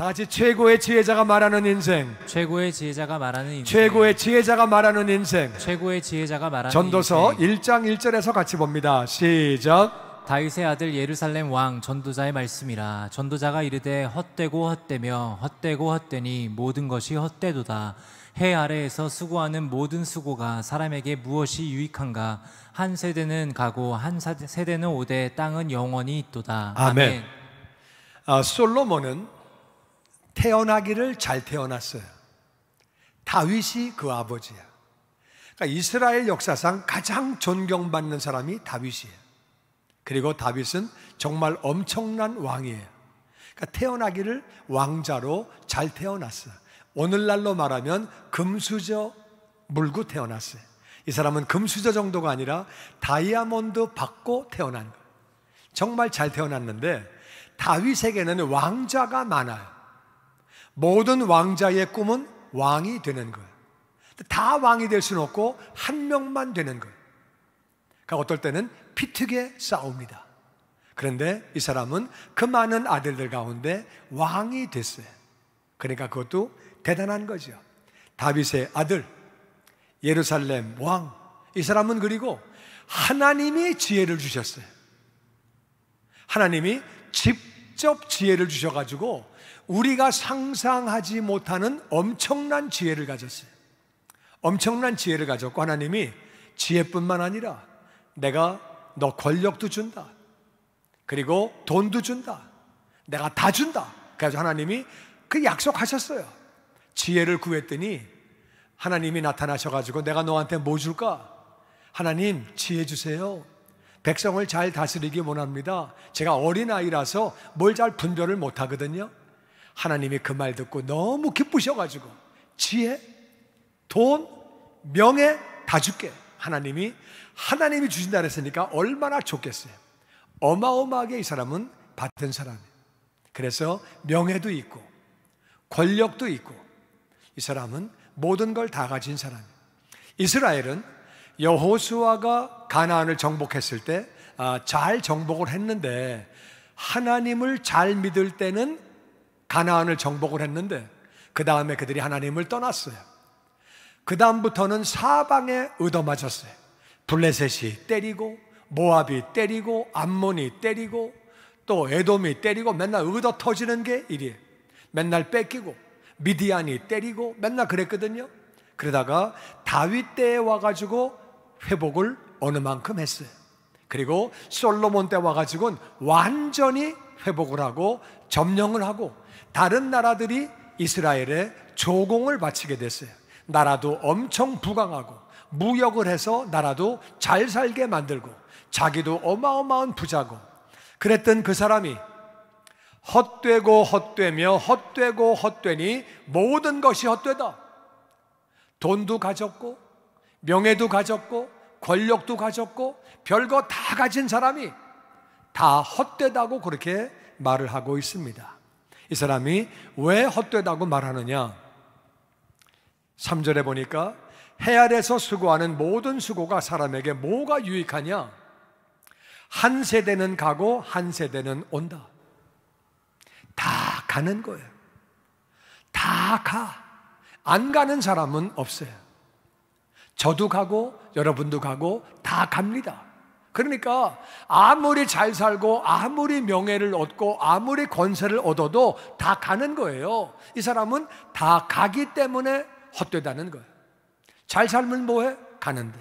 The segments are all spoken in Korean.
다 같이 최고의 지혜자가 말하는 인생. 최고의 지혜자가 말하는 인생. 최고의 지혜자가 말하는 인생. 최고의 지혜자가 말하는 전도서 인생. 1장 1절에서 같이 봅니다. 시작. 다윗의 아들 예루살렘 왕 전도자의 말씀이라 전도자가 이르되 헛되고 헛되며 헛되고 헛되니 모든 것이 헛되도다 해 아래에서 수고하는 모든 수고가 사람에게 무엇이 유익한가 한 세대는 가고 한 세대는 오되 땅은 영원히 있도다 아멘, 아멘. 아, 솔로몬은 태어나기를 잘 태어났어요. 다윗이 그 아버지야. 그러니까 이스라엘 역사상 가장 존경받는 사람이 다윗이에요. 그리고 다윗은 정말 엄청난 왕이에요. 그러니까 태어나기를 왕자로 잘 태어났어요. 오늘날로 말하면 금수저 물고 태어났어요. 이 사람은 금수저 정도가 아니라 다이아몬드 받고 태어난 거예요. 정말 잘 태어났는데 다윗에게는 왕자가 많아요. 모든 왕자의 꿈은 왕이 되는 거예요. 다 왕이 될 수는 없고 한 명만 되는 거예요. 그러니까 어떨 때는 피트게 싸웁니다. 그런데 이 사람은 그 많은 아들들 가운데 왕이 됐어요. 그러니까 그것도 대단한 거죠. 다윗의 아들, 예루살렘 왕. 이 사람은 그리고 하나님이 지혜를 주셨어요. 하나님이 직접 지혜를 주셔가지고 우리가 상상하지 못하는 엄청난 지혜를 가졌어요. 엄청난 지혜를 가졌고 하나님이 지혜뿐만 아니라 내가 너 권력도 준다. 그리고 돈도 준다. 내가 다 준다. 그래서 하나님이 그 약속하셨어요. 지혜를 구했더니 하나님이 나타나셔가지고 내가 너한테 뭐 줄까? 하나님 지혜 주세요. 백성을 잘 다스리기 원합니다. 제가 어린아이라서 뭘 잘 분별을 못하거든요. 하나님이 그 말 듣고 너무 기쁘셔가지고 지혜, 돈, 명예 다 줄게. 하나님이 하나님이 주신다 그으니까 얼마나 좋겠어요. 어마어마하게 이 사람은 받은 사람이에요. 그래서 명예도 있고 권력도 있고 이 사람은 모든 걸 다 가진 사람이에요. 이스라엘은 여호수아가 가나안을 정복했을 때잘 아, 정복을 했는데 하나님을 잘 믿을 때는 가나안을 정복을 했는데 그 다음에 그들이 하나님을 떠났어요. 그 다음부터는 사방에 얻어맞았어요. 블레셋이 때리고 모압이 때리고 암몬이 때리고 또 에돔이 때리고 맨날 얻어 터지는 게 일이에요. 맨날 뺏기고 미디안이 때리고 맨날 그랬거든요. 그러다가 다윗 때에 와가지고 회복을 어느 만큼 했어요. 그리고 솔로몬 때 와가지고는 완전히 회복을 하고 점령을 하고 다른 나라들이 이스라엘에 조공을 바치게 됐어요. 나라도 엄청 부강하고 무역을 해서 나라도 잘 살게 만들고 자기도 어마어마한 부자고 그랬던 그 사람이 헛되고 헛되며 헛되고 헛되니 모든 것이 헛되다. 돈도 가졌고 명예도 가졌고 권력도 가졌고 별거 다 가진 사람이 다 헛되다고 그렇게 말을 하고 있습니다. 이 사람이 왜 헛되다고 말하느냐? 3절에 보니까 해 아래서 수고하는 모든 수고가 사람에게 뭐가 유익하냐? 한 세대는 가고 한 세대는 온다. 다 가는 거예요. 다 가. 안 가는 사람은 없어요. 저도 가고 여러분도 가고 다 갑니다. 그러니까 아무리 잘 살고 아무리 명예를 얻고 아무리 권세를 얻어도 다 가는 거예요. 이 사람은 다 가기 때문에 헛되다는 거예요. 잘 살면 뭐해? 가는데.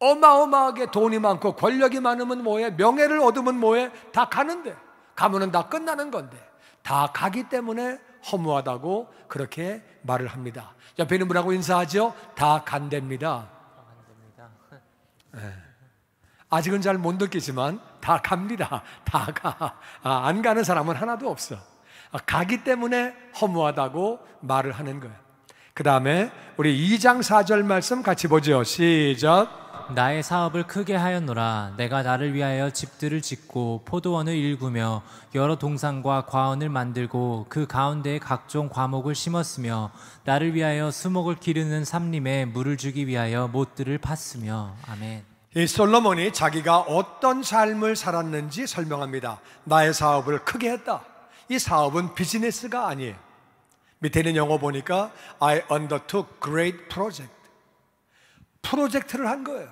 어마어마하게 돈이 많고 권력이 많으면 뭐해? 명예를 얻으면 뭐해? 다 가는데. 가면은 다 끝나는 건데. 다 가기 때문에 허무하다고 그렇게 말을 합니다. 옆에 있는 분하고 인사하죠? 다 간답니다. 다 간답니다. 예. 아직은 잘 못 느끼지만 다 갑니다. 다 가. 아, 안 가는 사람은 하나도 없어. 아, 가기 때문에 허무하다고 말을 하는 거야. 그 다음에 우리 2장 4절 말씀 같이 보죠. 시작. 나의 사업을 크게 하였노라 내가 나를 위하여 집들을 짓고 포도원을 일구며 여러 동산과 과원을 만들고 그 가운데에 각종 과목을 심었으며 나를 위하여 수목을 기르는 삼림에 물을 주기 위하여 못들을 팠으며 아멘 이 솔로몬이 자기가 어떤 삶을 살았는지 설명합니다. 나의 사업을 크게 했다. 이 사업은 비즈니스가 아니에요. 밑에 있는 영어 보니까 I undertook great project. 프로젝트를 한 거예요.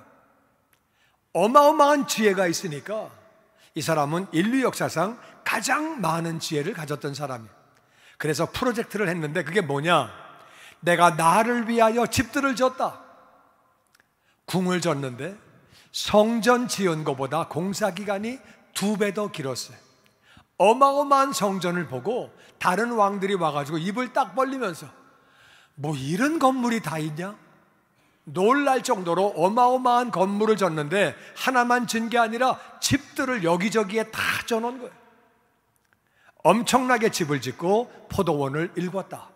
어마어마한 지혜가 있으니까 이 사람은 인류 역사상 가장 많은 지혜를 가졌던 사람이에요. 그래서 프로젝트를 했는데 그게 뭐냐? 내가 나를 위하여 집들을 졌다. 궁을 졌는데 성전 지은 것보다 공사 기간이 두 배 더 길었어요. 어마어마한 성전을 보고 다른 왕들이 와가지고 입을 딱 벌리면서 뭐 이런 건물이 다 있냐? 놀랄 정도로 어마어마한 건물을 졌는데 하나만 진게 아니라 집들을 여기저기에 다 져놓은 거예요. 엄청나게 집을 짓고 포도원을 일궜다.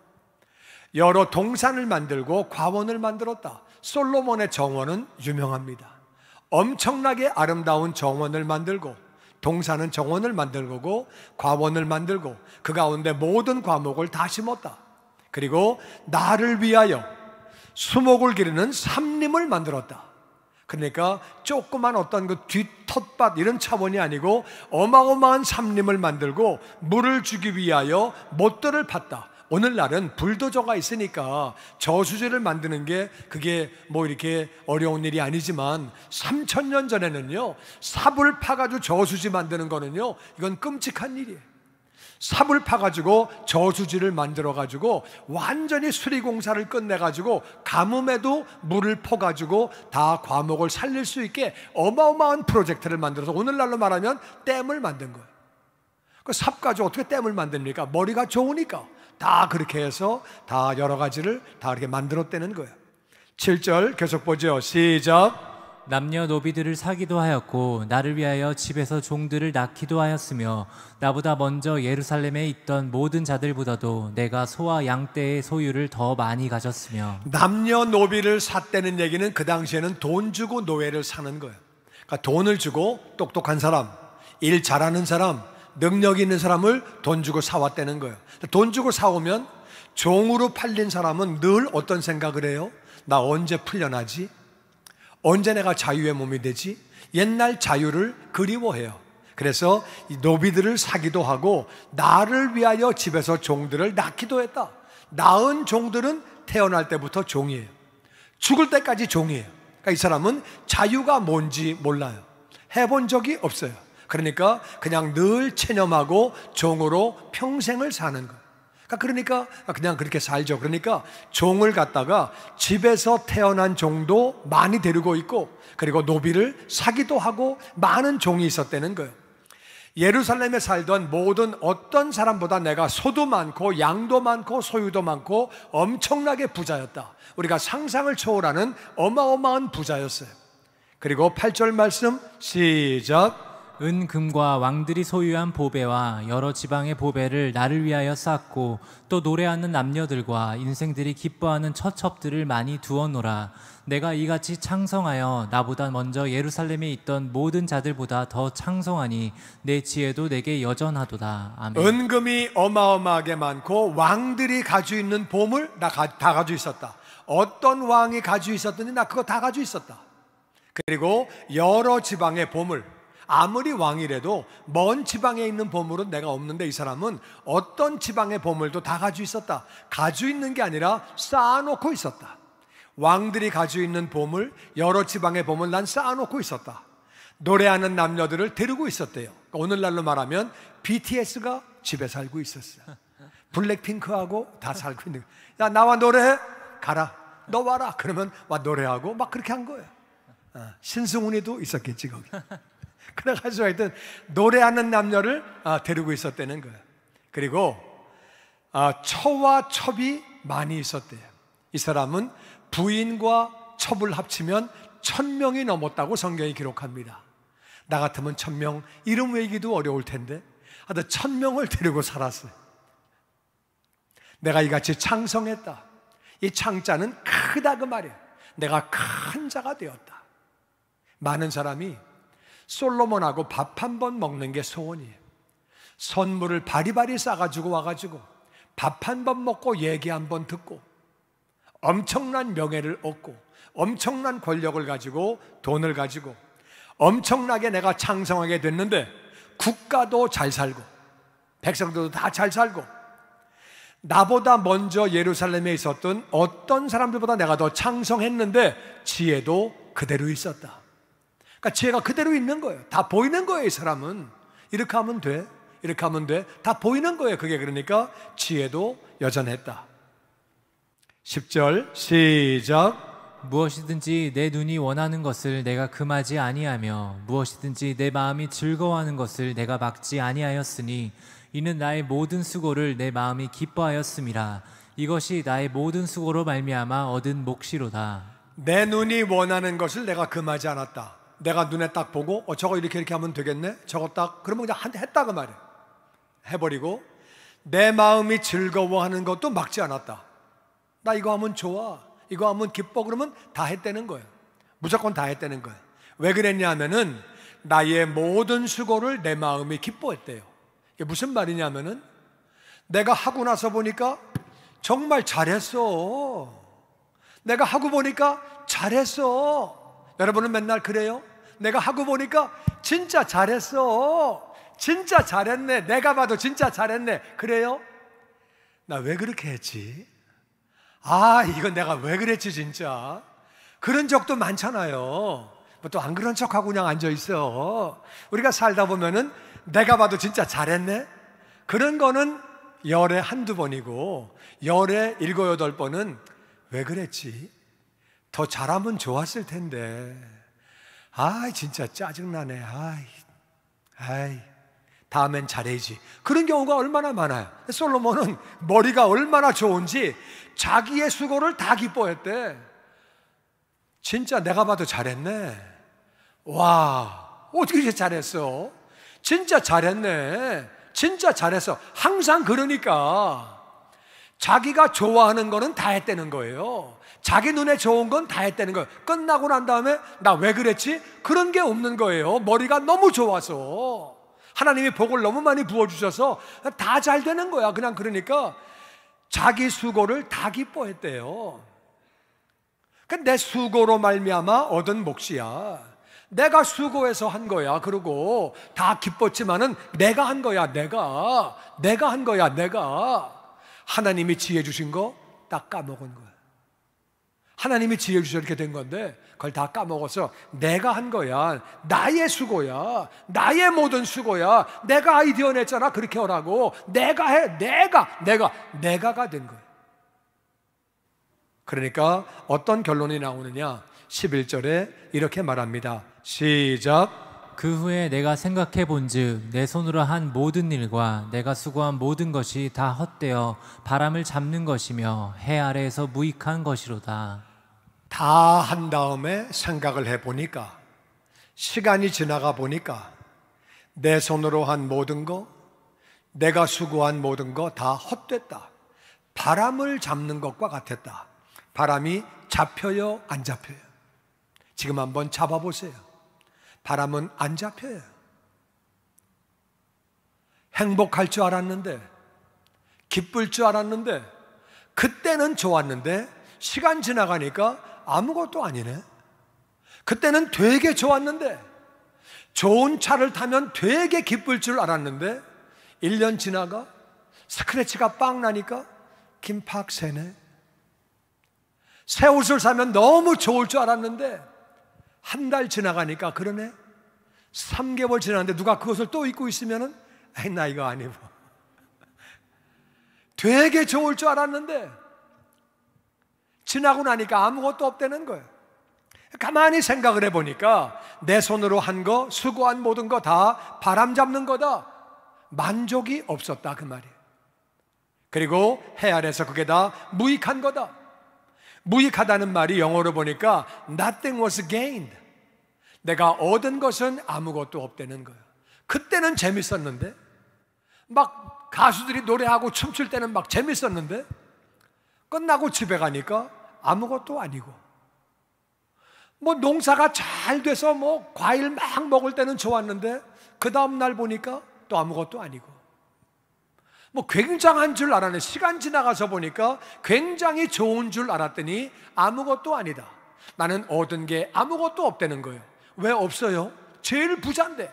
여러 동산을 만들고 과원을 만들었다. 솔로몬의 정원은 유명합니다. 엄청나게 아름다운 정원을 만들고 동산은 정원을 만들고 과원을 만들고 그 가운데 모든 과목을 다 심었다. 그리고 나를 위하여 수목을 기르는 삼림을 만들었다. 그러니까 조그만 어떤 그 뒷텃밭 이런 차원이 아니고 어마어마한 삼림을 만들고 물을 주기 위하여 못들을 팠다. 오늘날은 불도저가 있으니까 저수지를 만드는 게 그게 뭐 이렇게 어려운 일이 아니지만 3천 년 전에는요 삽을 파가지고 저수지 만드는 거는요 이건 끔찍한 일이에요. 삽을 파가지고 저수지를 만들어가지고 완전히 수리공사를 끝내가지고 가뭄에도 물을 퍼가지고 다 과목을 살릴 수 있게 어마어마한 프로젝트를 만들어서 오늘날로 말하면 댐을 만든 거예요. 그 삽 가지고 어떻게 댐을 만듭니까? 머리가 좋으니까. 다 그렇게 해서 다 여러 가지를 다 이렇게 만들었다는 거예요. 7절 계속 보죠. 시작. 남녀 노비들을 사기도 하였고 나를 위하여 집에서 종들을 낳기도 하였으며 나보다 먼저 예루살렘에 있던 모든 자들보다도 내가 소와 양떼의 소유를 더 많이 가졌으며 남녀 노비를 샀다는 얘기는 그 당시에는 돈 주고 노예를 사는 거예요. 그러니까 돈을 주고 똑똑한 사람, 일 잘하는 사람, 능력 있는 사람을 돈 주고 사왔다는 거예요. 돈 주고 사오면 종으로 팔린 사람은 늘 어떤 생각을 해요? 나 언제 풀려나지? 언제 내가 자유의 몸이 되지? 옛날 자유를 그리워해요. 그래서 이 노비들을 사기도 하고 나를 위하여 집에서 종들을 낳기도 했다. 낳은 종들은 태어날 때부터 종이에요. 죽을 때까지 종이에요. 그러니까 이 사람은 자유가 뭔지 몰라요. 해본 적이 없어요. 그러니까 그냥 늘 체념하고 종으로 평생을 사는 거. 그러니까, 그러니까 그냥 그렇게 살죠. 그러니까 종을 갖다가 집에서 태어난 종도 많이 데리고 있고 그리고 노비를 사기도 하고 많은 종이 있었다는 거예요. 예루살렘에 살던 모든 어떤 사람보다 내가 소도 많고 양도 많고 소유도 많고 엄청나게 부자였다. 우리가 상상을 초월하는 어마어마한 부자였어요. 그리고 8절 말씀 시작. 은금과 왕들이 소유한 보배와 여러 지방의 보배를 나를 위하여 쌓고 또 노래하는 남녀들과 인생들이 기뻐하는 처첩들을 많이 두어놓라 내가 이같이 창성하여 나보다 먼저 예루살렘에 있던 모든 자들보다 더 창성하니 내 지혜도 내게 여전하도다 아멘 은금이 어마어마하게 많고 왕들이 가지고 있는 보물 나 다 가지고 있었다 어떤 왕이 가지고 있었든지 나 그거 다 가지고 있었다 그리고 여러 지방의 보물 아무리 왕이라도 먼 지방에 있는 보물은 내가 없는데 이 사람은 어떤 지방의 보물도 다 가지고 있었다. 가지고 있는 게 아니라 쌓아놓고 있었다. 왕들이 가지고 있는 보물, 여러 지방의 보물 난 쌓아놓고 있었다. 노래하는 남녀들을 데리고 있었대요. 그러니까 오늘날로 말하면 BTS가 집에 살고 있었어요. 블랙핑크하고 다 살고 있는 야, 나와 노래해. 가라. 너 와라. 그러면 와 노래하고 막 그렇게 한 거예요. 어, 신승훈이도 있었겠지, 거기. 그래가지고 하여튼 노래하는 남녀를 아, 데리고 있었다는 거예요. 그리고 아, 처와 첩이 많이 있었대요. 이 사람은 부인과 첩을 합치면 천 명이 넘었다고 성경이 기록합니다. 나 같으면 천 명, 이름 외기도 어려울 텐데, 하여튼 천 명을 데리고 살았어요. 내가 이같이 창성했다. 이 창자는 크다 그 말이에요. 내가 큰 자가 되었다. 많은 사람이 솔로몬하고 밥 한 번 먹는 게 소원이에요. 선물을 바리바리 싸가지고 와가지고 밥 한 번 먹고 얘기 한 번 듣고 엄청난 명예를 얻고 엄청난 권력을 가지고 돈을 가지고 엄청나게 내가 창성하게 됐는데 국가도 잘 살고 백성들도 다 잘 살고 나보다 먼저 예루살렘에 있었던 어떤 사람들보다 내가 더 창성했는데 지혜도 그대로 있었다. 그러니까 죄가 그대로 있는 거예요. 다 보이는 거예요, 이 사람은. 이렇게 하면 돼. 이렇게 하면 돼. 다 보이는 거예요. 그게 그러니까 지혜도 여전했다. 10절 시작 무엇이든지 내 눈이 원하는 것을 내가 금하지 아니하며 무엇이든지 내 마음이 즐거워하는 것을 내가 막지 아니하였으니 이는 나의 모든 수고를 내 마음이 기뻐하였음이라 이것이 나의 모든 수고로 말미암아 얻은 몫이로다 내 눈이 원하는 것을 내가 금하지 않았다 내가 눈에 딱 보고 어 저거 이렇게 이렇게 하면 되겠네 저거 딱 그러면 그냥 한대 했다 그말이야 해버리고 내 마음이 즐거워하는 것도 막지 않았다 나 이거 하면 좋아 이거 하면 기뻐 그러면 다 했다는 거예요 무조건 다 했다는 거예요 왜 그랬냐 하면은 나의 모든 수고를 내 마음이 기뻐했대요 이게 무슨 말이냐면은 내가 하고 나서 보니까 정말 잘했어 내가 하고 보니까 잘했어 여러분은 맨날 그래요? 내가 하고 보니까 진짜 잘했어. 진짜 잘했네. 내가 봐도 진짜 잘했네. 그래요? 나 왜 그렇게 했지? 아, 이건 내가 왜 그랬지, 진짜. 그런 적도 많잖아요. 뭐 또 안 그런 척하고 그냥 앉아 있어. 우리가 살다 보면은 내가 봐도 진짜 잘했네? 그런 거는 열에 한두 번이고, 열에 일곱, 여덟 번은 왜 그랬지? 더 잘하면 좋았을 텐데. 아, 진짜 짜증나네. 아이, 아이, 다음엔 잘해야지. 그런 경우가 얼마나 많아요. 솔로몬은 머리가 얼마나 좋은지 자기의 수고를 다 기뻐했대. 진짜 내가 봐도 잘했네. 와, 어떻게 이렇게 잘했어? 진짜 잘했네. 진짜 잘했어. 항상 그러니까 자기가 좋아하는 거는 다 했다는 거예요. 자기 눈에 좋은 건 다 했다는 거예요. 끝나고 난 다음에 나 왜 그랬지? 그런 게 없는 거예요. 머리가 너무 좋아서. 하나님이 복을 너무 많이 부어주셔서 다 잘 되는 거야. 그냥 그러니까 자기 수고를 다 기뻐했대요. 그러니까 내 수고로 말미암아 얻은 몫이야. 내가 수고해서 한 거야. 그리고 다 기뻤지만은 내가 한 거야. 내가 내가 한 거야. 내가 하나님이 지혜 주신 거 딱 까먹은 거야. 하나님이 지혜 주셔 이렇게 된 건데 그걸 다 까먹어서 내가 한 거야. 나의 수고야. 나의 모든 수고야. 내가 아이디어 냈잖아. 그렇게 하라고. 내가 해. 내가. 내가. 내가가 된 거야. 그러니까 어떤 결론이 나오느냐? 11절에 이렇게 말합니다. 시작. 그 후에 내가 생각해 본즉 내 손으로 한 모든 일과 내가 수고한 모든 것이 다 헛되어 바람을 잡는 것이며 해 아래에서 무익한 것이로다. 다한 다음에 생각을 해보니까 시간이 지나가 보니까 내 손으로 한 모든 거, 내가 수고한 모든 거 다 헛됐다. 바람을 잡는 것과 같았다. 바람이 잡혀요, 안 잡혀요? 지금 한번 잡아보세요. 바람은 안 잡혀요. 행복할 줄 알았는데, 기쁠 줄 알았는데, 그때는 좋았는데, 시간 지나가니까 아무것도 아니네. 그때는 되게 좋았는데, 좋은 차를 타면 되게 기쁠 줄 알았는데, 1년 지나가 스크래치가 빵 나니까 김팍 새네. 새 옷을 사면 너무 좋을 줄 알았는데, 한 달 지나가니까 그러네. 3개월 지났는데 누가 그것을 또 입고 있으면은, 에이, 나 이거 아니고. 되게 좋을 줄 알았는데, 지나고 나니까 아무것도 없다는 거예요. 가만히 생각을 해보니까 내 손으로 한 거, 수고한 모든 거 다 바람 잡는 거다. 만족이 없었다. 그 말이에요. 그리고 해 아래서 그게 다 무익한 거다. 무익하다는 말이 영어로 보니까 nothing was gained. 내가 얻은 것은 아무것도 없다는 거예요. 그때는 재밌었는데, 막 가수들이 노래하고 춤출 때는 막 재밌었는데, 끝나고 집에 가니까 아무것도 아니고 뭐 농사가 잘 돼서 뭐 과일 막 먹을 때는 좋았는데 그 다음 날 보니까 또 아무것도 아니고 뭐 굉장한 줄알았는 시간 지나가서 보니까 굉장히 좋은 줄 알았더니 아무것도 아니다. 나는 얻은 게 아무것도 없다는 거예요. 왜 없어요? 제일 부잔데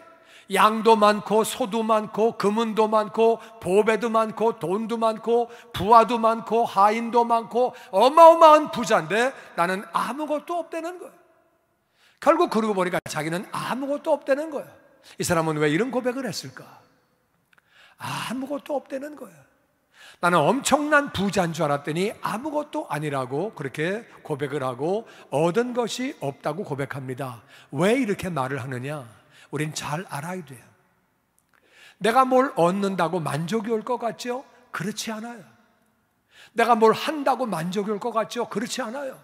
양도 많고 소도 많고 금은도 많고 보배도 많고 돈도 많고 부하도 많고 하인도 많고 어마어마한 부자인데 나는 아무것도 없다는 거예요. 결국 그러고 보니까 자기는 아무것도 없다는 거예요. 이 사람은 왜 이런 고백을 했을까? 아무것도 없다는 거예요. 나는 엄청난 부자인 줄 알았더니 아무것도 아니라고 그렇게 고백을 하고 얻은 것이 없다고 고백합니다. 왜 이렇게 말을 하느냐? 우린 잘 알아야 돼요. 내가 뭘 얻는다고 만족이 올 것 같죠? 그렇지 않아요. 내가 뭘 한다고 만족이 올 것 같죠? 그렇지 않아요.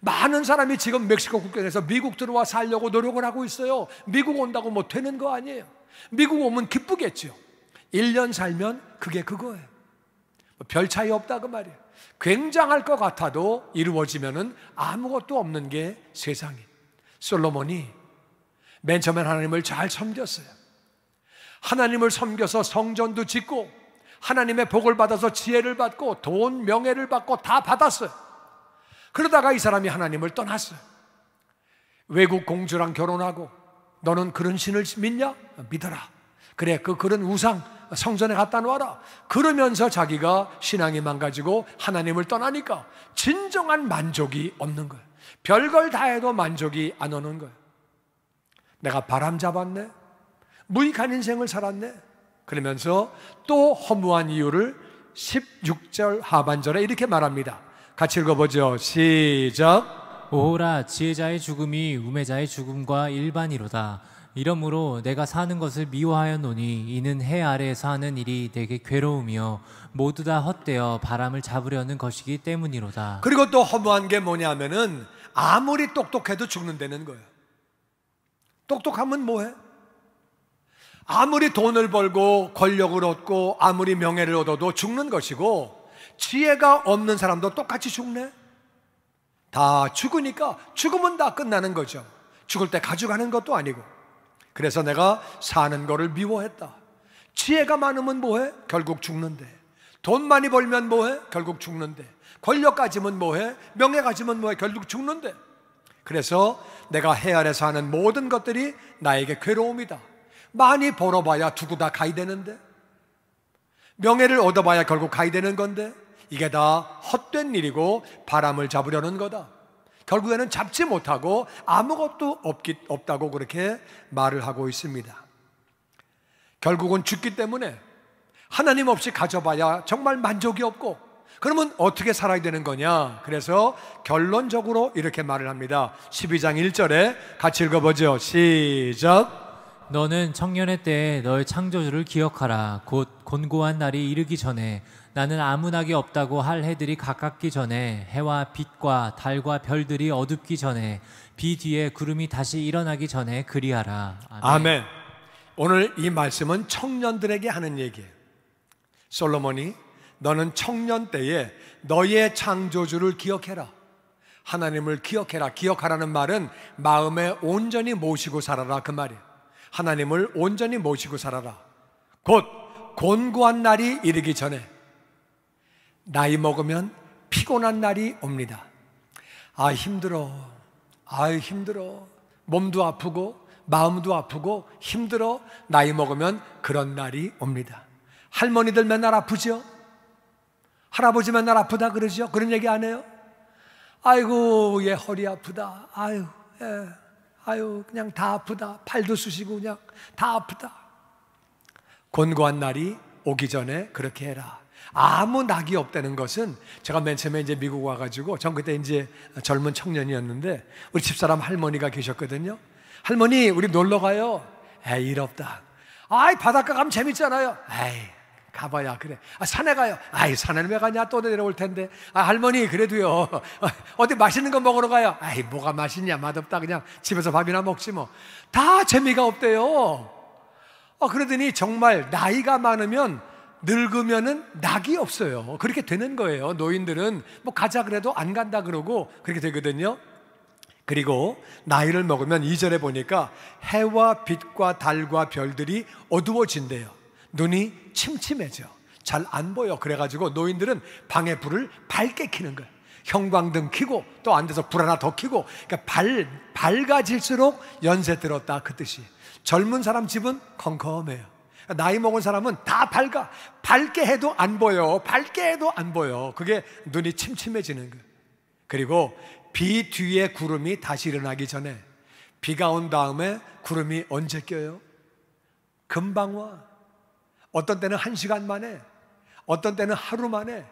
많은 사람이 지금 멕시코 국경에서 미국 들어와 살려고 노력을 하고 있어요. 미국 온다고 뭐 되는 거 아니에요. 미국 오면 기쁘겠죠. 1년 살면 그게 그거예요. 뭐 별 차이 없다 그 말이에요. 굉장할 것 같아도 이루어지면은 아무것도 없는 게 세상이. 에요 솔로몬이 맨 처음엔 하나님을 잘 섬겼어요. 하나님을 섬겨서 성전도 짓고 하나님의 복을 받아서 지혜를 받고 돈, 명예를 받고 다 받았어요. 그러다가 이 사람이 하나님을 떠났어요. 외국 공주랑 결혼하고 너는 그런 신을 믿냐? 믿어라. 그래, 그 그런 우상 성전에 갖다 놓아라. 그러면서 자기가 신앙이 망가지고 하나님을 떠나니까 진정한 만족이 없는 거예요. 별걸 다 해도 만족이 안 오는 거예요. 내가 바람 잡았네? 무익한 인생을 살았네? 그러면서 또 허무한 이유를 16절 하반절에 이렇게 말합니다. 같이 읽어보죠. 시작. 오호라 지혜자의 죽음이 우매자의 죽음과 일반이로다. 이러므로 내가 사는 것을 미워하였노니 이는 해 아래에서 하는 일이 내게 괴로우며 모두 다 헛되어 바람을 잡으려는 것이기 때문이로다. 그리고 또 허무한 게 뭐냐면은 아무리 똑똑해도 죽는다는 거예요. 똑똑하면 뭐해? 아무리 돈을 벌고 권력을 얻고 아무리 명예를 얻어도 죽는 것이고 지혜가 없는 사람도 똑같이 죽네. 다 죽으니까 죽으면 다 끝나는 거죠. 죽을 때 가져가는 것도 아니고. 그래서 내가 사는 거를 미워했다. 지혜가 많으면 뭐해? 결국 죽는데. 돈 많이 벌면 뭐해? 결국 죽는데. 권력 가지면 뭐해? 명예 가지면 뭐해? 결국 죽는데. 그래서 내가 해 아래서 하는 모든 것들이 나에게 괴로움이다. 많이 벌어봐야 두고 다 가야 되는데, 명예를 얻어봐야 결국 가야 되는 건데, 이게 다 헛된 일이고 바람을 잡으려는 거다. 결국에는 잡지 못하고 아무것도 없기, 없다고 그렇게 말을 하고 있습니다. 결국은 죽기 때문에 하나님 없이 가져봐야 정말 만족이 없고 그러면 어떻게 살아야 되는 거냐? 그래서 결론적으로 이렇게 말을 합니다. 12장 1절에 같이 읽어보죠. 시작. 너는 청년의 때에 너의 창조주를 기억하라. 곧 곤고한 날이 이르기 전에 나는 아무 낙이 없다고 할 해들이 가깝기 전에 해와 빛과 달과 별들이 어둡기 전에 비 뒤에 구름이 다시 일어나기 전에 그리하라. 아멘. 아멘. 오늘 이 말씀은 청년들에게 하는 얘기예요. 솔로몬이 너는 청년 때에 너의 창조주를 기억해라. 하나님을 기억해라. 기억하라는 말은 마음에 온전히 모시고 살아라. 그 말이에요. 하나님을 온전히 모시고 살아라. 곧 곤고한 날이 이르기 전에 나이 먹으면 피곤한 날이 옵니다. 아, 힘들어. 아유, 힘들어. 몸도 아프고, 마음도 아프고, 힘들어. 나이 먹으면 그런 날이 옵니다. 할머니들 맨날 아프죠? 할아버지만 날 아프다 그러죠? 그런 얘기 안 해요? 아이고, 얘 허리 아프다. 아유, 예. 아유, 그냥 다 아프다. 팔도 쑤시고 그냥 다 아프다. 권고한 날이 오기 전에 그렇게 해라. 아무 낙이 없다는 것은 제가 맨 처음에 이제 미국 와가지고 전 그때 이제 젊은 청년이었는데 우리 집사람 할머니가 계셨거든요. 할머니, 우리 놀러 가요. 에이, 일 없다. 아이, 바닷가 가면 재밌잖아요. 에이, 가봐야 그래. 아, 산에 가요. 아이, 산에 왜 가냐? 또 내려올 텐데. 아, 할머니, 그래도요. 어디 맛있는 거 먹으러 가요. 아이, 뭐가 맛있냐? 맛없다. 그냥 집에서 밥이나 먹지 뭐. 다 재미가 없대요. 어, 그러더니 정말 나이가 많으면 늙으면은 낙이 없어요. 그렇게 되는 거예요. 노인들은 뭐 가자 그래도 안 간다 그러고 그렇게 되거든요. 그리고 나이를 먹으면 이절에 보니까 해와 빛과 달과 별들이 어두워진대요. 눈이 침침해져. 잘 안 보여. 그래가지고 노인들은 방에 불을 밝게 켜는 거예요. 형광등 켜고 또 앉아서 불 하나 더 켜고 그러니까 발, 밝아질수록 연세 들었다 그 뜻이 젊은 사람 집은 컴컴해요 그러니까 나이 먹은 사람은 다 밝아 밝게 해도 안 보여 밝게 해도 안 보여 그게 눈이 침침해지는 거예요 그리고 비 뒤에 구름이 다시 일어나기 전에 비가 온 다음에 구름이 언제 껴요? 금방 와 어떤 때는 한 시간 만에, 어떤 때는 하루 만에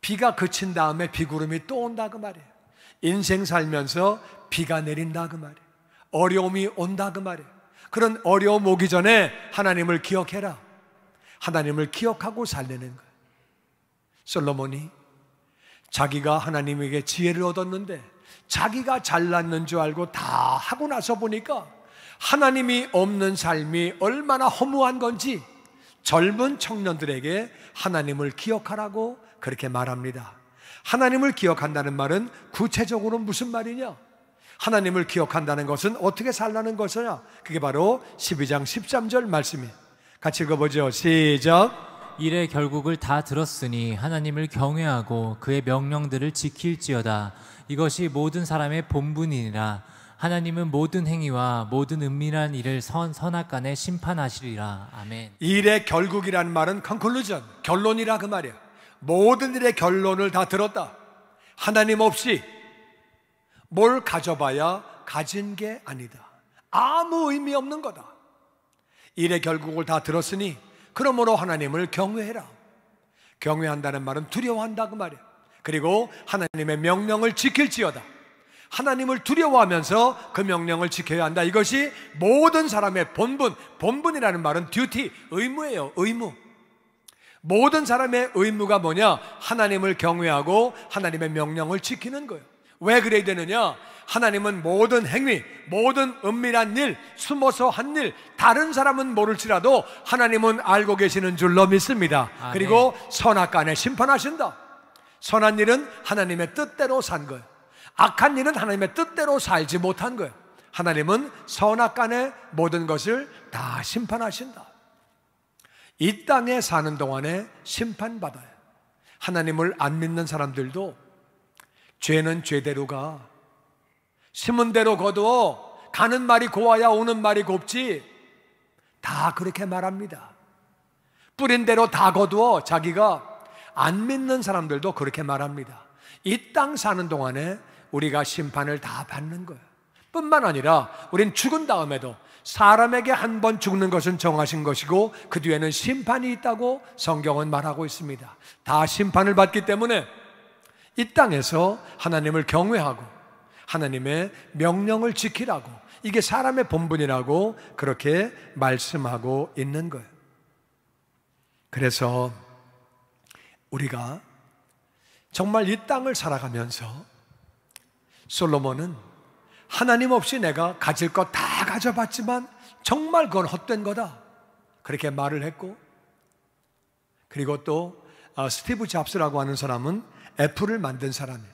비가 그친 다음에 비구름이 또 온다 그 말이에요. 인생 살면서 비가 내린다 그 말이에요. 어려움이 온다 그 말이에요. 그런 어려움 오기 전에 하나님을 기억해라. 하나님을 기억하고 살리는 거예요. 솔로몬이 자기가 하나님에게 지혜를 얻었는데 자기가 잘났는 줄 알고 다 하고 나서 보니까 하나님이 없는 삶이 얼마나 허무한 건지 젊은 청년들에게 하나님을 기억하라고 그렇게 말합니다. 하나님을 기억한다는 말은 구체적으로 무슨 말이냐? 하나님을 기억한다는 것은 어떻게 살라는 것이냐? 그게 바로 12장 13절 말씀이에요. 같이 읽어보죠. 시작. 일의 결국을 다 들었으니 하나님을 경외하고 그의 명령들을 지킬지어다. 이것이 모든 사람의 본분이니라. 하나님은 모든 행위와 모든 은밀한 일을 선, 선악 간에 심판하시리라. 아멘. 일의 결국이라는 말은 컨클루전, 결론이라 그 말이야. 모든 일의 결론을 다 들었다. 하나님 없이 뭘 가져봐야 가진 게 아니다. 아무 의미 없는 거다. 일의 결국을 다 들었으니 그러므로 하나님을 경외해라. 경외한다는 말은 두려워한다 그 말이야. 그리고 하나님의 명령을 지킬지어다. 하나님을 두려워하면서 그 명령을 지켜야 한다. 이것이 모든 사람의 본분, 본분이라는 말은 듀티, 의무예요. 의무. 모든 사람의 의무가 뭐냐? 하나님을 경외하고 하나님의 명령을 지키는 거예요. 왜 그래야 되느냐? 하나님은 모든 행위, 모든 은밀한 일, 숨어서 한 일, 다른 사람은 모를지라도 하나님은 알고 계시는 줄로 믿습니다. 아, 네. 그리고 선악간에 심판하신다. 선한 일은 하나님의 뜻대로 산 거예요. 악한 일은 하나님의 뜻대로 살지 못한 거예요. 하나님은 선악 간의 모든 것을 다 심판하신다. 이 땅에 사는 동안에 심판받아요. 하나님을 안 믿는 사람들도 죄는 죄대로 가. 심은 대로 거두어 가는 말이 고와야 오는 말이 곱지. 다 그렇게 말합니다. 뿌린 대로 다 거두어 자기가 안 믿는 사람들도 그렇게 말합니다. 이 땅 사는 동안에 우리가 심판을 다 받는 거예요. 뿐만 아니라 우린 죽은 다음에도 사람에게 한 번 죽는 것은 정하신 것이고 그 뒤에는 심판이 있다고 성경은 말하고 있습니다. 다 심판을 받기 때문에 이 땅에서 하나님을 경외하고 하나님의 명령을 지키라고 이게 사람의 본분이라고 그렇게 말씀하고 있는 거예요. 그래서 우리가 정말 이 땅을 살아가면서 솔로몬은 하나님 없이 내가 가질 것 다 가져봤지만 정말 그건 헛된 거다. 그렇게 말을 했고 그리고 또 아, 스티브 잡스라고 하는 사람은 애플을 만든 사람이에요.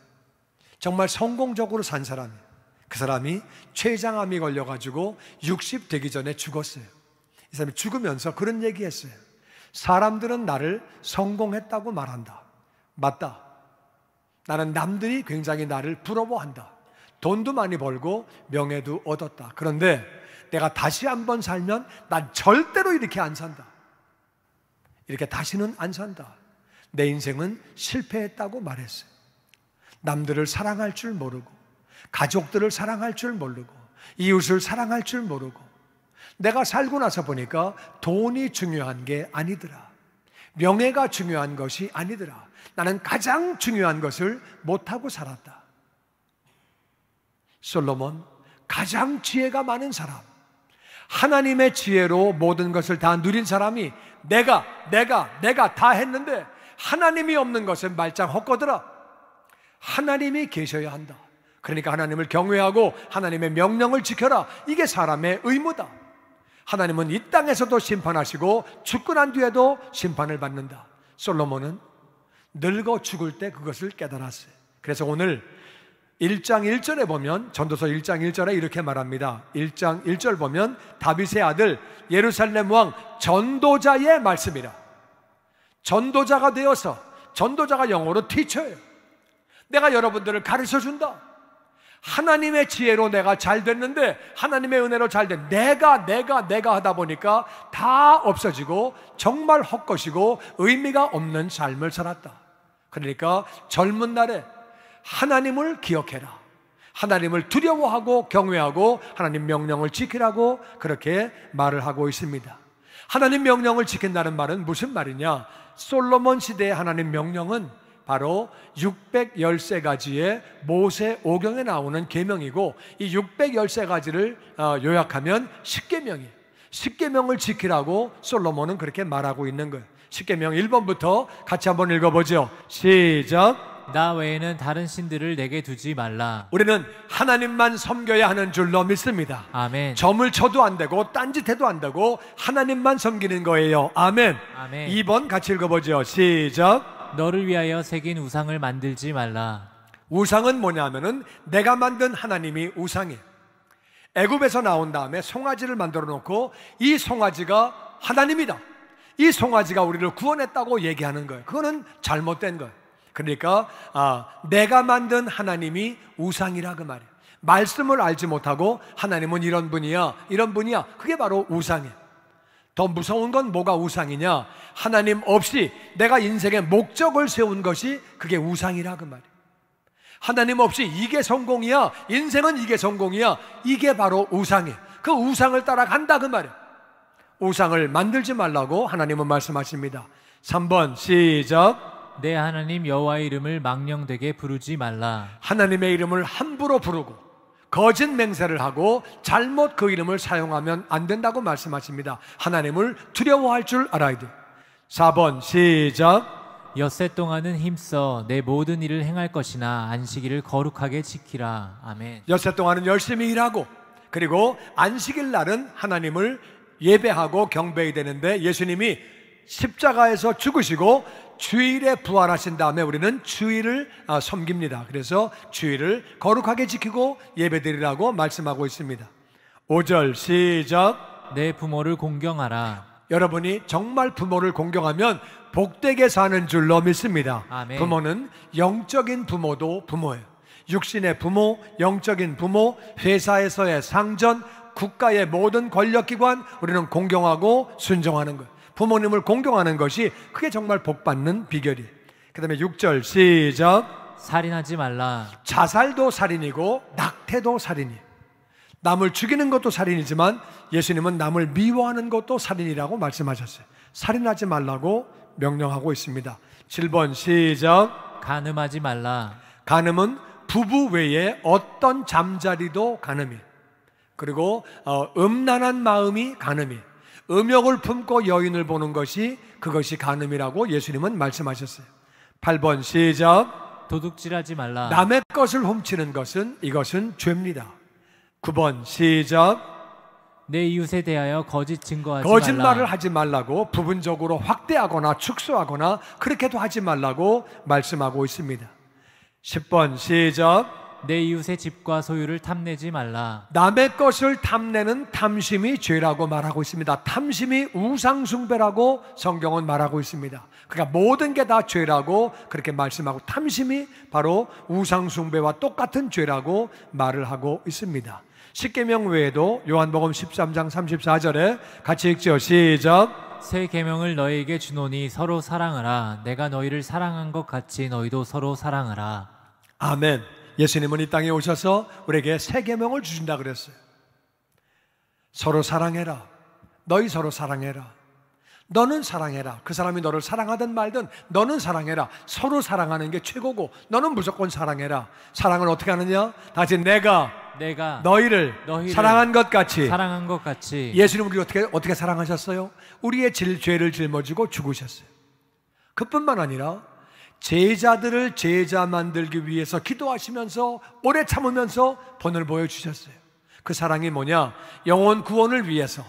정말 성공적으로 산 사람이에요. 그 사람이 췌장암이 걸려가지고 60 되기 전에 죽었어요. 이 사람이 죽으면서 그런 얘기했어요. 사람들은 나를 성공했다고 말한다. 맞다. 나는 남들이 굉장히 나를 부러워한다. 돈도 많이 벌고 명예도 얻었다. 그런데 내가 다시 한번 살면 난 절대로 이렇게 안 산다. 이렇게 다시는 안 산다. 내 인생은 실패했다고 말했어요. 남들을 사랑할 줄 모르고, 가족들을 사랑할 줄 모르고, 이웃을 사랑할 줄 모르고, 내가 살고 나서 보니까 돈이 중요한 게 아니더라. 명예가 중요한 것이 아니더라. 나는 가장 중요한 것을 못하고 살았다. 솔로몬, 가장 지혜가 많은 사람. 하나님의 지혜로 모든 것을 다 누린 사람이 내가, 내가, 내가 다 했는데 하나님이 없는 것은 말짱 헛거더라. 하나님이 계셔야 한다. 그러니까 하나님을 경외하고 하나님의 명령을 지켜라. 이게 사람의 의무다. 하나님은 이 땅에서도 심판하시고 죽고 난 뒤에도 심판을 받는다. 솔로몬은 늙어 죽을 때 그것을 깨달았어요. 그래서 오늘 1장 1절에 보면 전도서 1장 1절에 이렇게 말합니다. 1장 1절 보면 다윗의 아들 예루살렘 왕 전도자의 말씀이라. 전도자가 되어서 전도자가 영어로 티처예요. 내가 여러분들을 가르쳐 준다. 하나님의 지혜로 내가 잘 됐는데 하나님의 은혜로 잘된 내가 내가 내가 하다 보니까 다 없어지고 정말 헛것이고 의미가 없는 삶을 살았다. 그러니까 젊은 날에 하나님을 기억해라. 하나님을 두려워하고 경외하고 하나님 명령을 지키라고 그렇게 말을 하고 있습니다. 하나님 명령을 지킨다는 말은 무슨 말이냐? 솔로몬 시대의 하나님 명령은 바로 613가지의 모세 오경에 나오는 계명이고 이 613가지를 어, 요약하면 10계명이 10계명을 지키라고 솔로몬은 그렇게 말하고 있는 거예요. 10계명 1번부터 같이 한번 읽어 보죠. 시작. 나 외에는 다른 신들을 내게 두지 말라. 우리는 하나님만 섬겨야 하는 줄로 믿습니다. 아멘. 점을 쳐도 안 되고 딴짓해도 안 되고 하나님만 섬기는 거예요. 아멘. 아멘. 2번 같이 읽어보죠. 시작. 너를 위하여 새긴 우상을 만들지 말라. 우상은 뭐냐면은 내가 만든 하나님이 우상이에요. 애굽에서 나온 다음에 송아지를 만들어 놓고 이 송아지가 하나님이다. 이 송아지가 우리를 구원했다고 얘기하는 거예요. 그거는 잘못된 거예요. 그러니까 아, 내가 만든 하나님이 우상이라 그 말이에요. 말씀을 알지 못하고 하나님은 이런 분이야, 이런 분이야. 그게 바로 우상이에요. 더 무서운 건 뭐가 우상이냐? 하나님 없이 내가 인생의 목적을 세운 것이 그게 우상이라 그말이에 하나님 없이 이게 성공이야. 인생은 이게 성공이야. 이게 바로 우상이에그 우상을 따라간다 그말이에 우상을 만들지 말라고 하나님은 말씀하십니다. 3번 시작. 내 하나님 여호와의 이름을 망령되게 부르지 말라. 하나님의 이름을 함부로 부르고 거짓 맹세를 하고 잘못 그 이름을 사용하면 안 된다고 말씀하십니다. 하나님을 두려워할 줄 알아야 돼. 4번 시작. 엿새 동안은 힘써 내 모든 일을 행할 것이나 안식일을 거룩하게 지키라. 아멘. 엿새 동안은 열심히 일하고 그리고 안식일 날은 하나님을 예배하고 경배해야 되는데 예수님이 십자가에서 죽으시고 주일에 부활하신 다음에 우리는 주일을 아, 섬깁니다. 그래서 주일을 거룩하게 지키고 예배드리라고 말씀하고 있습니다. 5절 시작. 내 부모를 공경하라. 여러분이 정말 부모를 공경하면 복되게 사는 줄로 믿습니다. 아멘. 부모는 영적인 부모도 부모예요. 육신의 부모, 영적인 부모, 회사에서의 상전, 국가의 모든 권력기관 우리는 공경하고 순종하는 거예요. 부모님을 공경하는 것이 그게 정말 복받는 비결이에요. 그 다음에 6절 시작. 살인하지 말라. 자살도 살인이고 낙태도 살인이. 남을 죽이는 것도 살인이지만 예수님은 남을 미워하는 것도 살인이라고 말씀하셨어요. 살인하지 말라고 명령하고 있습니다. 7번 시작. 간음하지 말라. 간음은 부부 외에 어떤 잠자리도 간음이. 그리고 어, 음란한 마음이 간음이. 음욕을 품고 여인을 보는 것이 그것이 간음이라고 예수님은 말씀하셨어요. 8번 시작. 도둑질하지 말라. 남의 것을 훔치는 것은 이것은 죄입니다. 9번 시작. 내 이웃에 대하여 거짓 증거하지 거짓말을 말라. 하지 말라고 부분적으로 확대하거나 축소하거나 그렇게도 하지 말라고 말씀하고 있습니다. 10번 시작. 내 이웃의 집과 소유를 탐내지 말라. 남의 것을 탐내는 탐심이 죄라고 말하고 있습니다. 탐심이 우상숭배라고 성경은 말하고 있습니다. 그러니까 모든 게 다 죄라고 그렇게 말씀하고 탐심이 바로 우상숭배와 똑같은 죄라고 말을 하고 있습니다. 십계명 외에도 요한복음 13장 34절에 같이 읽죠. 시작. 새 계명을 너희에게 주노니 서로 사랑하라. 내가 너희를 사랑한 것 같이 너희도 서로 사랑하라. 아멘. 예수님은 이 땅에 오셔서 우리에게 세 계명을 주신다 그랬어요. 서로 사랑해라. 너희 서로 사랑해라. 너는 사랑해라. 그 사람이 너를 사랑하든 말든 너는 사랑해라. 서로 사랑하는 게 최고고 너는 무조건 사랑해라. 사랑은 어떻게 하느냐? 다시 내가 내가 너희를, 너희를 사랑한 것 같이 사랑한 것 같이 예수님 우리 어떻게 어떻게 사랑하셨어요? 우리의 질, 죄를 짊어지고 죽으셨어요. 그뿐만 아니라 제자들을 제자 만들기 위해서 기도하시면서 오래 참으면서 본을 보여주셨어요. 그 사랑이 뭐냐? 영혼 구원을 위해서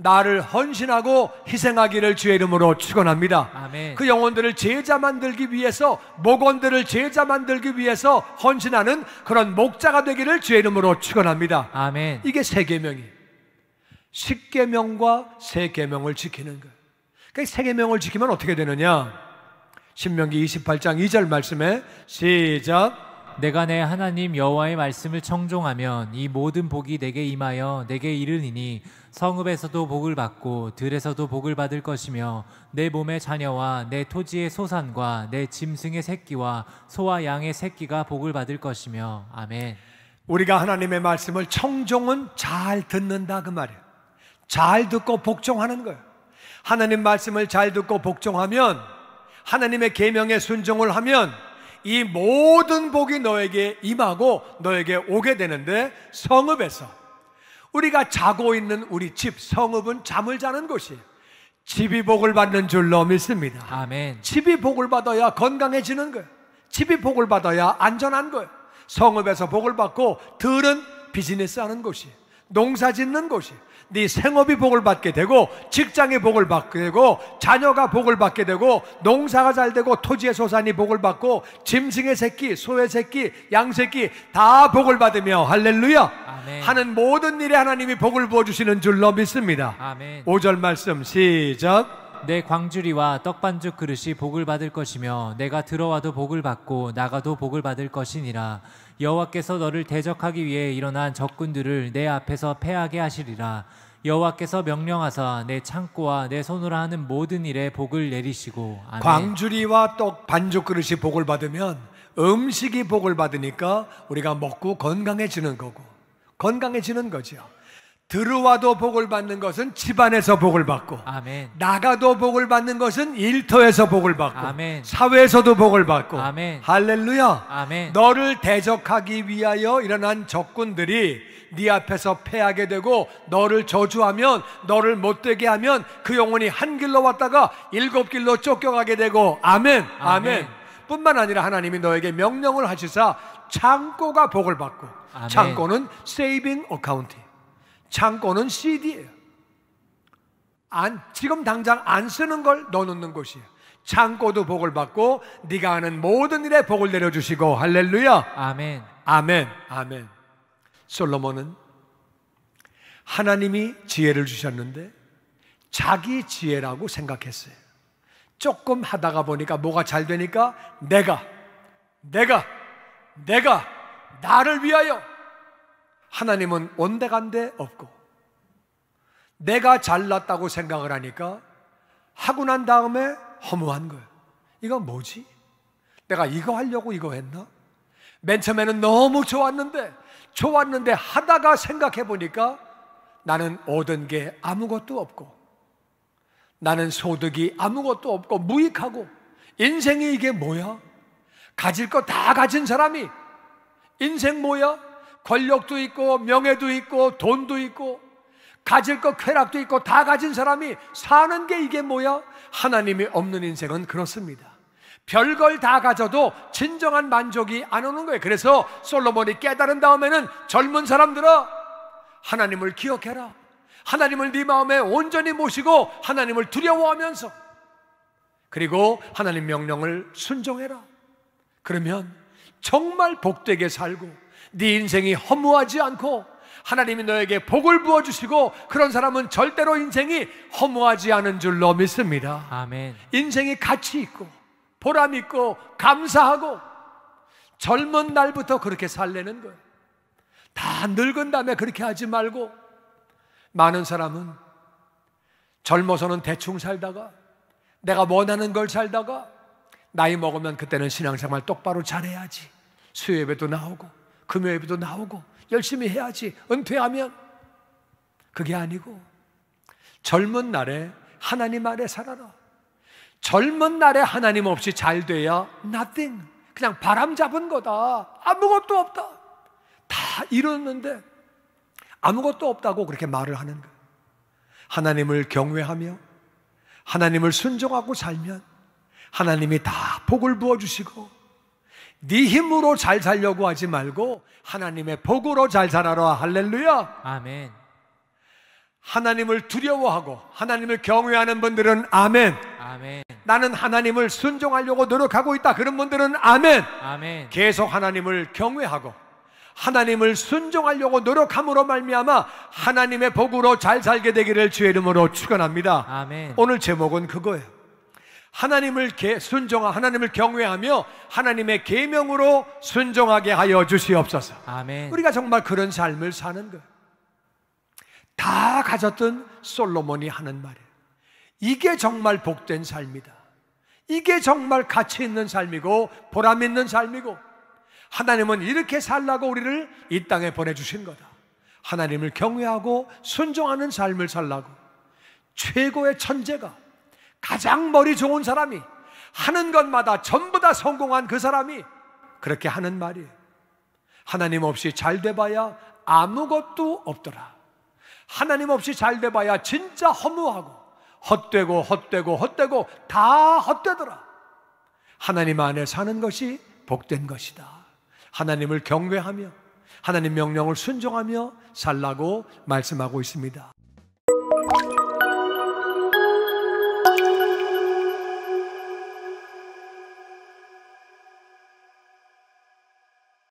나를 헌신하고 희생하기를 주의 이름으로 축원합니다. 그 영혼들을 제자 만들기 위해서 목원들을 제자 만들기 위해서 헌신하는 그런 목자가 되기를 주의 이름으로 축원합니다. 아멘. 이게 세 계명이 십계명과 세 계명을 지키는 거. 그러니까 세 계명을 지키면 어떻게 되느냐? 신명기 28장 2절 말씀에 시작 내가 내 하나님 여호와의 말씀을 청종하면 이 모든 복이 내게 임하여 내게 이르니니 성읍에서도 복을 받고 들에서도 복을 받을 것이며 내 몸의 자녀와 내 토지의 소산과 내 짐승의 새끼와 소와 양의 새끼가 복을 받을 것이며 아멘. 우리가 하나님의 말씀을 청종은 잘 듣는다 그 말이에요. 잘 듣고 복종하는 거예요. 하나님 말씀을 잘 듣고 복종하면 하나님의 계명에 순종을 하면 이 모든 복이 너에게 임하고 너에게 오게 되는데 성읍에서 우리가 자고 있는 우리 집 성읍은 잠을 자는 곳이에요. 집이 복을 받는 줄로 믿습니다. 아멘. 집이 복을 받아야 건강해지는 거예요. 집이 복을 받아야 안전한 거예요. 성읍에서 복을 받고 들은 비즈니스 하는 곳이 농사 짓는 곳이 네 생업이 복을 받게 되고 직장이 복을 받게 되고 자녀가 복을 받게 되고 농사가 잘 되고 토지의 소산이 복을 받고 짐승의 새끼, 소의 새끼, 양 새끼 다 복을 받으며 할렐루야 아멘. 하는 모든 일에 하나님이 복을 부어 주시는 줄로 믿습니다. 아멘. 5절 말씀 시작. 내 광주리와 떡반죽 그릇이 복을 받을 것이며 내가 들어와도 복을 받고 나가도 복을 받을 것이니라 여호와께서 너를 대적하기 위해 일어난 적군들을 내 앞에서 패하게 하시리라. 여호와께서 명령하사 내 창고와 내 손으로 하는 모든 일에 복을 내리시고 아멘. 광주리와 떡 반죽 그릇이 복을 받으면 음식이 복을 받으니까 우리가 먹고 건강해지는 거고 건강해지는 거지 들어와도 복을 받는 것은 집안에서 복을 받고 아멘. 나가도 복을 받는 것은 일터에서 복을 받고 아멘. 사회에서도 복을 받고 아멘. 할렐루야 너를 대적하기 위하여 일어난 적군들이 네 앞에서 패하게 되고 너를 저주하면 너를 못되게 하면 그 영혼이 한 길로 왔다가 일곱 길로 쫓겨가게 되고 아멘 아멘. 뿐만 아니라 하나님이 너에게 명령을 하시사 창고가 복을 받고 창고는 세이빙 어카운트 창고는 CD예요. 안, 지금 당장 안 쓰는 걸 넣어놓는 곳이에요. 창고도 복을 받고 네가 하는 모든 일에 복을 내려주시고 할렐루야. 아멘. 아멘. 아멘. 솔로몬은 하나님이 지혜를 주셨는데 자기 지혜라고 생각했어요. 조금 하다가 보니까 뭐가 잘 되니까 내가 내가 내가 나를 위하여 하나님은 온데간데 없고 내가 잘났다고 생각을 하니까 하고 난 다음에 허무한 거야. 이거 뭐지? 내가 이거 하려고 이거 했나? 맨 처음에는 너무 좋았는데 좋았는데 하다가 생각해 보니까 나는 얻은 게 아무것도 없고 나는 소득이 아무것도 없고 무익하고 인생이 이게 뭐야? 가질 거 다 가진 사람이 인생 뭐야? 권력도 있고 명예도 있고 돈도 있고 가질 것 쾌락도 있고 다 가진 사람이 사는 게 이게 뭐야? 하나님이 없는 인생은 그렇습니다. 별걸 다 가져도 진정한 만족이 안 오는 거예요. 그래서 솔로몬이 깨달은 다음에는 젊은 사람들아 하나님을 기억해라. 하나님을 네 마음에 온전히 모시고 하나님을 두려워하면서 그리고 하나님 명령을 순종해라. 그러면 정말 복되게 살고 네 인생이 허무하지 않고 하나님이 너에게 복을 부어 주시고 그런 사람은 절대로 인생이 허무하지 않은 줄로 믿습니다. 아멘. 인생이 가치 있고 보람 있고 감사하고 젊은 날부터 그렇게 살려는 거예요. 다 늙은 다음에 그렇게 하지 말고 많은 사람은 젊어서는 대충 살다가 내가 원하는 걸 살다가 나이 먹으면 그때는 신앙생활 똑바로 잘해야지. 수요예배도 나오고 금요 일에도 나오고 열심히 해야지 은퇴하면 그게 아니고 젊은 날에 하나님 아래 살아라. 젊은 날에 하나님 없이 잘 돼야 nothing. 그냥 바람 잡은 거다. 아무것도 없다. 다 이뤘는데 아무것도 없다고 그렇게 말을 하는 거 하나님을 경외하며 하나님을 순종하고 살면 하나님이 다 복을 부어주시고 네 힘으로 잘 살려고 하지 말고 하나님의 복으로 잘 살아라. 할렐루야. 아멘. 하나님을 두려워하고 하나님을 경외하는 분들은 아멘. 아멘. 나는 하나님을 순종하려고 노력하고 있다. 그런 분들은 아멘. 아멘. 계속 하나님을 경외하고 하나님을 순종하려고 노력함으로 말미암아 하나님의 복으로 잘 살게 되기를 주의 이름으로 축원합니다. 아멘. 오늘 제목은 그거예요. 하나님을 순종하 하나님을 경외하며 하나님의 계명으로 순종하게 하여 주시옵소서. 아멘. 우리가 정말 그런 삶을 사는 거다 가졌던 솔로몬이 하는 말이에요. 이게 정말 복된 삶이다. 이게 정말 가치 있는 삶이고 보람 있는 삶이고 하나님은 이렇게 살라고 우리를 이 땅에 보내 주신 거다. 하나님을 경외하고 순종하는 삶을 살라고 최고의 천재가 가장 머리 좋은 사람이 하는 것마다 전부 다 성공한 그 사람이 그렇게 하는 말이 하나님 없이 잘 돼봐야 아무것도 없더라. 하나님 없이 잘 돼봐야 진짜 허무하고 헛되고 헛되고 헛되고 다 헛되더라. 하나님 안에 사는 것이 복된 것이다. 하나님을 경외하며 하나님 명령을 순종하며 살라고 말씀하고 있습니다.